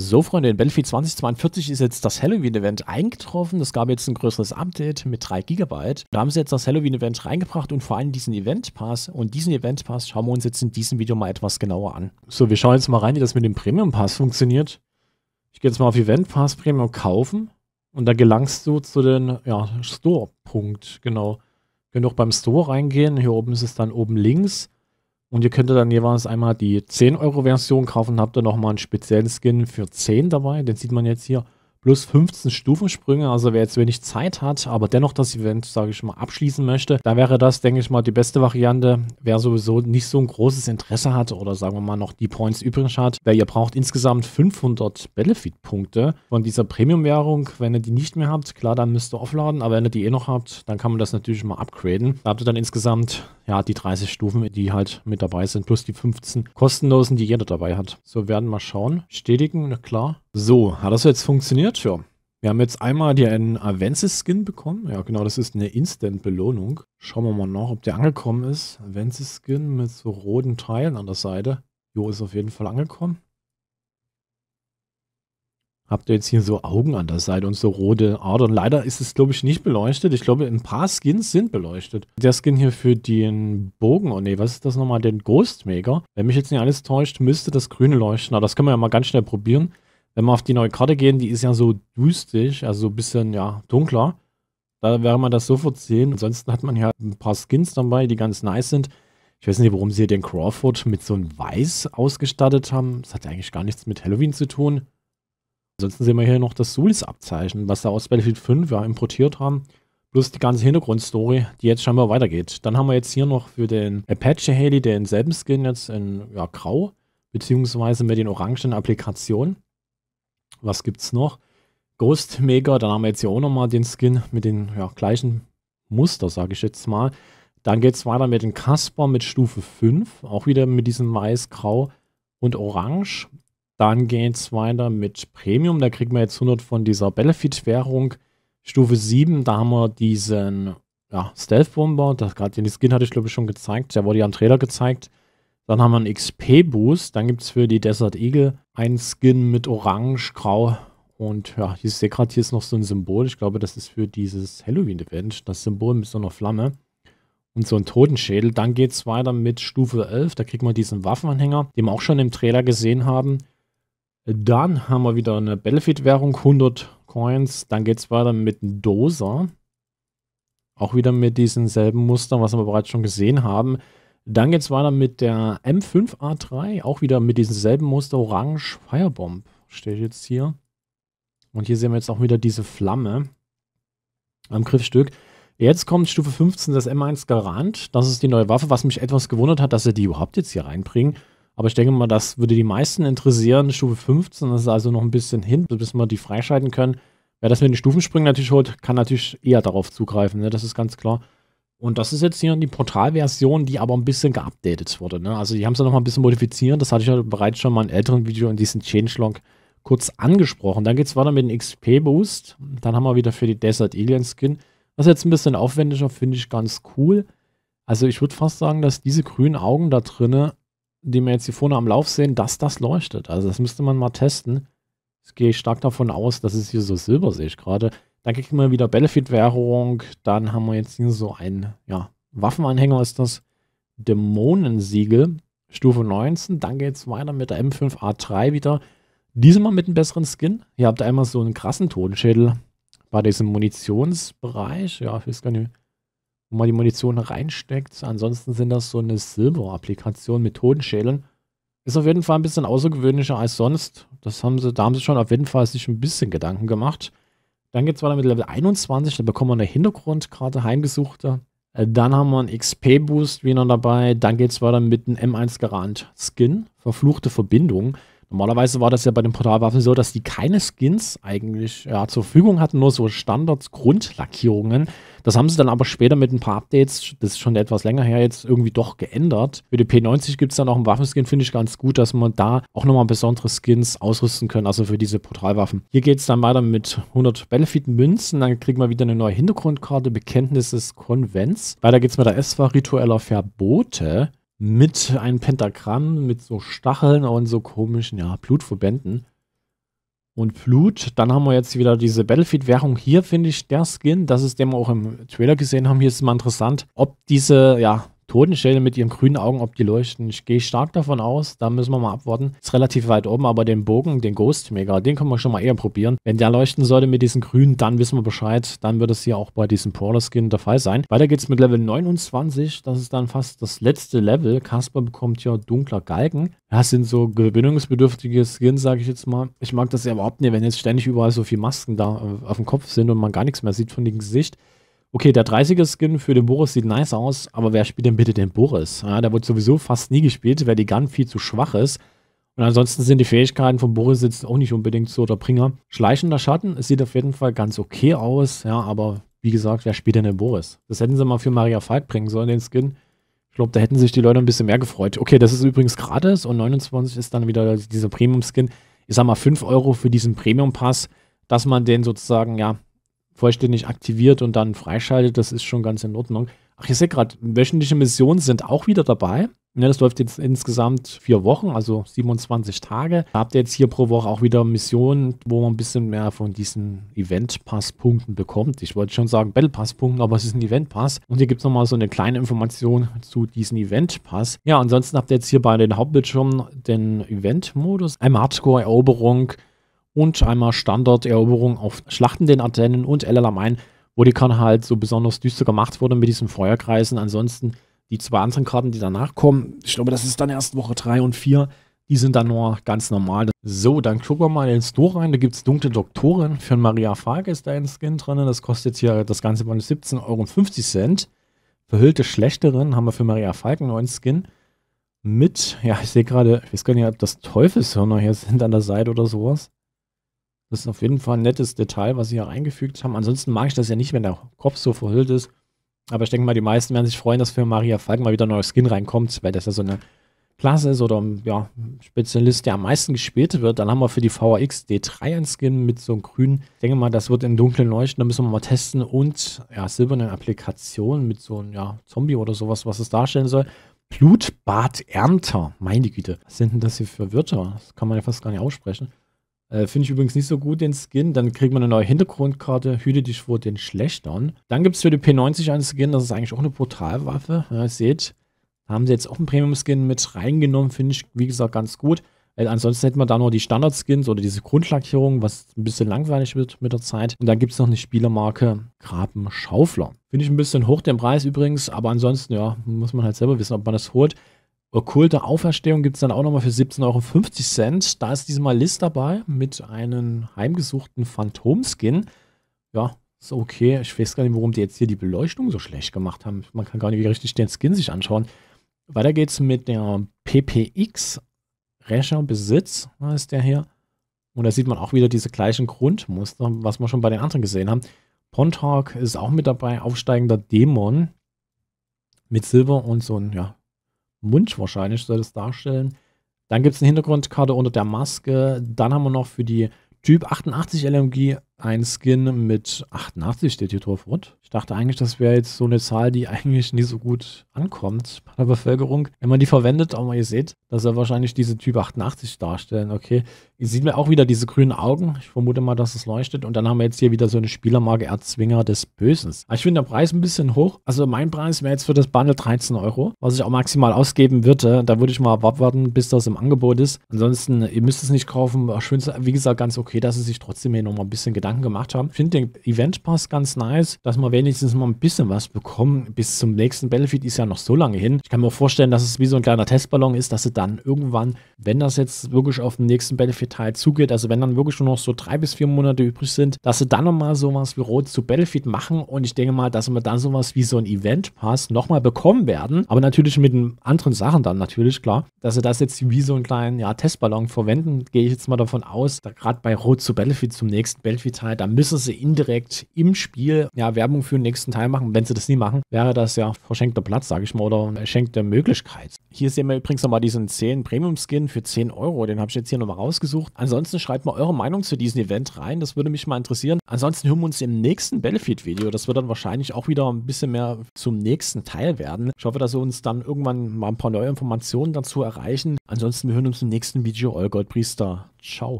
So, Freunde, in Battlefield 2042 ist jetzt das Halloween-Event eingetroffen. Es gab jetzt ein größeres Update mit 3 GB. Da haben sie jetzt das Halloween-Event reingebracht und vor allem diesen Event-Pass. Und diesen Event-Pass schauen wir uns jetzt in diesem Video mal etwas genauer an. So, wir schauen jetzt mal rein, wie das mit dem Premium-Pass funktioniert. Ich gehe jetzt mal auf Event-Pass Premium kaufen und da gelangst du zu den ja, Store-Punkt, genau. Könnt auch beim Store reingehen. Hier oben ist es dann oben links. Und ihr könntet dann jeweils einmal die 10-Euro-Version kaufen, habt ihr nochmal einen speziellen Skin für 10 dabei. Den sieht man jetzt hier plus 15 Stufensprünge. Also wer jetzt wenig Zeit hat, aber dennoch das Event, sage ich mal, abschließen möchte, da wäre das, denke ich mal, die beste Variante. Wer sowieso nicht so ein großes Interesse hat oder sagen wir mal noch die Points übrig hat, weil ihr braucht insgesamt 500 Benefit-Punkte von dieser Premium-Währung. Wenn ihr die nicht mehr habt, klar, dann müsst ihr offladen, aber wenn ihr die eh noch habt, dann kann man das natürlich mal upgraden. Da habt ihr dann insgesamt ja die 30 Stufen, die halt mit dabei sind, plus die 15 kostenlosen, die jeder dabei hat. So, werden wir mal schauen. Stetigen, na klar. So, hat das jetzt funktioniert? Ja. Wir haben jetzt einmal die einen Avensis-Skin bekommen. Ja, genau, das ist eine Instant-Belohnung. Schauen wir mal noch, ob der angekommen ist. Avensis-Skin mit so roten Teilen an der Seite. Jo, ist auf jeden Fall angekommen. Habt ihr jetzt hier so Augen an der Seite und so rote Adern? Leider ist es, glaube ich, nicht beleuchtet. Ich glaube, ein paar Skins sind beleuchtet. Der Skin hier für den Bogen, oh ne, was ist das nochmal? Den Ghostmaker. Wenn mich jetzt nicht alles täuscht, müsste das grüne leuchten. Aber das können wir ja mal ganz schnell probieren. Wenn wir auf die neue Karte gehen, die ist ja so düstig, also ein bisschen, ja, dunkler. Da wäre man das sofort sehen. Ansonsten hat man ja ein paar Skins dabei, die ganz nice sind. Ich weiß nicht, warum sie den Crawford mit so einem Weiß ausgestattet haben. Das hat ja eigentlich gar nichts mit Halloween zu tun. Ansonsten sehen wir hier noch das Souls-Abzeichen, was sie aus Battlefield 5 ja importiert haben. Plus die ganze Hintergrundstory, die jetzt scheinbar weitergeht. Dann haben wir jetzt hier noch für den Apache Haley denselben Skin jetzt in ja, Grau, beziehungsweise mit den orangenen Applikationen. Was gibt es noch? Ghost Maker, dann haben wir jetzt hier auch nochmal den Skin mit den ja, gleichen Muster, sage ich jetzt mal. Dann geht es weiter mit dem Casper mit Stufe 5, auch wieder mit diesem Weiß, Grau und Orange. Dann geht es weiter mit Premium, da kriegen wir jetzt 100 von dieser Benefit-Währung. Stufe 7, da haben wir diesen ja, Stealth Bomber, gerade den Skin hatte ich glaube ich schon gezeigt, der wurde ja am Trailer gezeigt. Dann haben wir einen XP-Boost. Dann gibt es für die Desert Eagle einen Skin mit Orange, Grau und ja, ich sehe gerade, hier ist noch so ein Symbol. Ich glaube, das ist für dieses Halloween-Event. Das Symbol mit so einer Flamme und so ein Totenschädel. Dann geht es weiter mit Stufe 11. Da kriegt man diesen Waffenanhänger, den wir auch schon im Trailer gesehen haben. Dann haben wir wieder eine Battlefield-Währung, 100 Coins. Dann geht es weiter mit einem Dosa. Auch wieder mit diesen selben Mustern, was wir bereits schon gesehen haben. Dann geht es weiter mit der M5A3, auch wieder mit diesem selben Muster Orange Firebomb, steht jetzt hier. Und hier sehen wir jetzt auch wieder diese Flamme am Griffstück. Jetzt kommt Stufe 15 das M1 Garant. Das ist die neue Waffe, was mich etwas gewundert hat, dass sie die überhaupt jetzt hier reinbringen. Aber ich denke mal, das würde die meisten interessieren. Stufe 15, das ist also noch ein bisschen hin, bis wir die freischalten können. Wer das mit den Stufenspringen natürlich holt, kann natürlich eher darauf zugreifen, ne? das ist ganz klar. Und das ist jetzt hier die Portalversion, die aber ein bisschen geupdatet wurde. Ne? Also die haben es ja noch mal ein bisschen modifiziert. Das hatte ich ja bereits schon mal in einem älteren Video in diesem Changelog kurz angesprochen. Dann geht es weiter mit dem XP-Boost. Dann haben wir wieder für die Desert Alien Skin. Das ist jetzt ein bisschen aufwendiger, finde ich ganz cool. Also ich würde fast sagen, dass diese grünen Augen da drinne, die wir jetzt hier vorne am Lauf sehen, dass das leuchtet. Also das müsste man mal testen. Jetzt gehe ich stark davon aus, dass es hier so Silber sehe ich gerade. Dann kriegt man wieder Battlefield-Währung. Dann haben wir jetzt hier so einen ja, Waffenanhänger, ist das Dämonensiegel, Stufe 19. Dann geht es weiter mit der M5A3 wieder. Diesmal mit einem besseren Skin. Ihr habt einmal so einen krassen Tonschädel bei diesem Munitionsbereich. Ja, ich weiß gar nicht, wo man die Munition reinsteckt. Ansonsten sind das so eine Silber-Applikation mit Tonschädeln. Ist auf jeden Fall ein bisschen außergewöhnlicher als sonst. Das haben sie, da haben sie schon auf jeden Fall sich ein bisschen Gedanken gemacht. Dann geht es weiter mit Level 21, da bekommen wir eine Hintergrundkarte Heimgesuchte. Äh, dann haben wir einen XP-Boost wieder dabei. Dann geht es weiter mit einem M1 Garant Skin, verfluchte Verbindung. Normalerweise war das ja bei den Portalwaffen so, dass die keine Skins eigentlich ja, zur Verfügung hatten, nur so Standards-Grundlackierungen. Das haben sie dann aber später mit ein paar Updates, das ist schon etwas länger her, jetzt irgendwie doch geändert. Für die P90 gibt es dann auch einen Waffenskin, finde ich ganz gut, dass man da auch nochmal besondere Skins ausrüsten können, also für diese Portalwaffen. Hier geht es dann weiter mit 100 Battlefield-Münzen, dann kriegen wir wieder eine neue Hintergrundkarte, Bekenntnis des Konvents. Weiter geht es mit der S-War ritueller Verbote mit einem Pentagramm, mit so Stacheln und so komischen, ja, Blutverbänden. Und Blut, dann haben wir jetzt wieder diese Battlefield-Währung. Hier finde ich der Skin, das ist den wir auch im Trailer gesehen haben. Hier ist mal interessant, ob diese, ja, Totenstelle mit ihren grünen Augen, ob die leuchten. Ich gehe stark davon aus, da müssen wir mal abwarten. Ist relativ weit oben, aber den Bogen, den Ghost Mega, den können wir schon mal eher probieren. Wenn der leuchten sollte mit diesen grünen, dann wissen wir Bescheid. Dann wird es hier auch bei diesem Porter Skin der Fall sein. Weiter geht's mit Level 29. Das ist dann fast das letzte Level. Casper bekommt hier dunkler Galgen. Das sind so gewinnungsbedürftige Skins, sage ich jetzt mal. Ich mag das ja überhaupt nicht, wenn jetzt ständig überall so viele Masken da äh, auf dem Kopf sind und man gar nichts mehr sieht von dem Gesicht okay, der 30er-Skin für den Boris sieht nice aus, aber wer spielt denn bitte den Boris? Ja, der wird sowieso fast nie gespielt, weil die Gun viel zu schwach ist. Und ansonsten sind die Fähigkeiten von Boris jetzt auch nicht unbedingt so der Bringer. Schleichender Schatten, es sieht auf jeden Fall ganz okay aus, ja, aber wie gesagt, wer spielt denn den Boris? Das hätten sie mal für Maria Falk bringen sollen, den Skin. Ich glaube, da hätten sich die Leute ein bisschen mehr gefreut. Okay, das ist übrigens gratis und 29 ist dann wieder dieser Premium-Skin. Ich sag mal 5 Euro für diesen Premium-Pass, dass man den sozusagen, ja, vollständig aktiviert und dann freischaltet. Das ist schon ganz in Ordnung. Ach, ich sehe gerade, wöchentliche Missionen sind auch wieder dabei. Ja, ne, das läuft jetzt insgesamt vier Wochen, also 27 Tage. Da habt ihr jetzt hier pro Woche auch wieder Missionen, wo man ein bisschen mehr von diesen Event-Pass-Punkten bekommt. Ich wollte schon sagen Battle-Pass-Punkten, aber es ist ein Event-Pass. Und hier gibt es nochmal so eine kleine Information zu diesem Event-Pass. Ja, ansonsten habt ihr jetzt hier bei den Hauptbildschirmen den Event-Modus. Einmal Hardcore-Eroberung, und einmal Standarderoberung auf Schlachten den Antennen und El Alamein, wo die Karte halt so besonders düster gemacht wurde mit diesen Feuerkreisen. Ansonsten die zwei anderen Karten, die danach kommen, ich glaube, das ist dann erst Woche 3 und 4, die sind dann nur ganz normal. So, dann gucken wir mal ins Store rein. Da gibt es Dunkle Doktorin. Für Maria Farke ist da ein Skin drin. Das kostet hier das Ganze mal 17,50 Euro. Verhüllte Schlechterin haben wir für Maria Falken einen neuen Skin. Mit, ja, ich sehe gerade, ich weiß gar nicht, ob das Teufelshörner hier sind an der Seite oder sowas. Das ist auf jeden Fall ein nettes Detail, was sie hier eingefügt haben. Ansonsten mag ich das ja nicht, wenn der Kopf so verhüllt ist. Aber ich denke mal, die meisten werden sich freuen, dass für Maria Falk mal wieder ein neues Skin reinkommt, weil das ja so eine Klasse ist oder ja, Spezialist, der am meisten gespielt wird. Dann haben wir für die VRX D3 einen Skin mit so einem grünen. Ich denke mal, das wird in dunklen Leuchten, da müssen wir mal testen. Und ja, silberne Applikationen mit so einem ja, Zombie oder sowas, was es darstellen soll. Blutbad Ernter, meine Güte. Was sind denn das hier für Wörter? Das kann man ja fast gar nicht aussprechen. Äh, Finde ich übrigens nicht so gut, den Skin. Dann kriegt man eine neue Hintergrundkarte. Hüte dich vor den Schlechtern. Dann gibt es für die P90 einen Skin. Das ist eigentlich auch eine Portalwaffe. Ja, ihr seht, haben sie jetzt auch einen Premium-Skin mit reingenommen. Finde ich, wie gesagt, ganz gut. Weil ansonsten hätten wir da nur die Standard-Skins oder diese Grundlackierung, was ein bisschen langweilig wird mit der Zeit. Und dann gibt es noch eine Spielermarke Grabenschaufler. Finde ich ein bisschen hoch den Preis übrigens, aber ansonsten, ja, muss man halt selber wissen, ob man das holt. Okkulte Auferstehung gibt es dann auch nochmal für 17,50 Euro. Da ist diesmal Liz dabei mit einem heimgesuchten Phantomskin. Ja, ist okay. Ich weiß gar nicht, warum die jetzt hier die Beleuchtung so schlecht gemacht haben. Man kann gar nicht richtig den Skin sich anschauen. Weiter geht's mit der PPX Rächer Besitz, heißt ne, der hier. Und da sieht man auch wieder diese gleichen Grundmuster, was wir schon bei den anderen gesehen haben. Pontalk ist auch mit dabei, aufsteigender Dämon mit Silber und so ein ja, Mund wahrscheinlich soll das darstellen. Dann gibt es eine Hintergrundkarte unter der Maske. Dann haben wir noch für die Typ 88 LMG ein Skin mit 88 steht hier drauf rund. Ich dachte eigentlich, das wäre jetzt so eine Zahl, die eigentlich nicht so gut ankommt bei der Bevölkerung. Wenn man die verwendet, aber ihr seht, dass er wahrscheinlich diese Typ 88 darstellen. Okay, hier sieht man auch wieder diese grünen Augen. Ich vermute mal, dass es leuchtet. Und dann haben wir jetzt hier wieder so eine Spielermarke Erzwinger des Bösen. ich finde der Preis ein bisschen hoch. Also mein Preis wäre jetzt für das Bundle 13 Euro, was ich auch maximal ausgeben würde. Da würde ich mal abwarten, bis das im Angebot ist. Ansonsten, ihr müsst es nicht kaufen. wie gesagt, ganz okay, dass sie sich trotzdem hier nochmal ein bisschen Gedanken Gedanken gemacht haben. Ich finde den Eventpass ganz nice, dass man wenigstens mal ein bisschen was bekommen. Bis zum nächsten Battlefield ist ja noch so lange hin. Ich kann mir vorstellen, dass es wie so ein kleiner Testballon ist, dass sie dann irgendwann, wenn das jetzt wirklich auf den nächsten Battlefield-Teil zugeht, also wenn dann wirklich nur noch so drei bis vier Monate übrig sind, dass sie dann nochmal sowas wie Rot zu Battlefield machen und ich denke mal, dass wir dann sowas wie so ein Eventpass nochmal bekommen werden, aber natürlich mit anderen Sachen dann natürlich, klar, dass sie das jetzt wie so einen kleinen ja, Testballon verwenden, gehe ich jetzt mal davon aus, da gerade bei Rot zu Battlefield zum nächsten Battlefield Teil, da müssen sie indirekt im Spiel ja Werbung für den nächsten Teil machen. Wenn sie das nie machen, wäre das ja verschenkter Platz, sage ich mal, oder verschenkte Möglichkeit. Hier sehen wir übrigens nochmal diesen 10 Premium-Skin für 10 Euro. Den habe ich jetzt hier nochmal rausgesucht. Ansonsten schreibt mal eure Meinung zu diesem Event rein. Das würde mich mal interessieren. Ansonsten hören wir uns im nächsten Battlefield-Video. Das wird dann wahrscheinlich auch wieder ein bisschen mehr zum nächsten Teil werden. Ich hoffe, dass wir uns dann irgendwann mal ein paar neue Informationen dazu erreichen. Ansonsten, wir hören uns im nächsten Video. Euer Goldpriester. Ciao.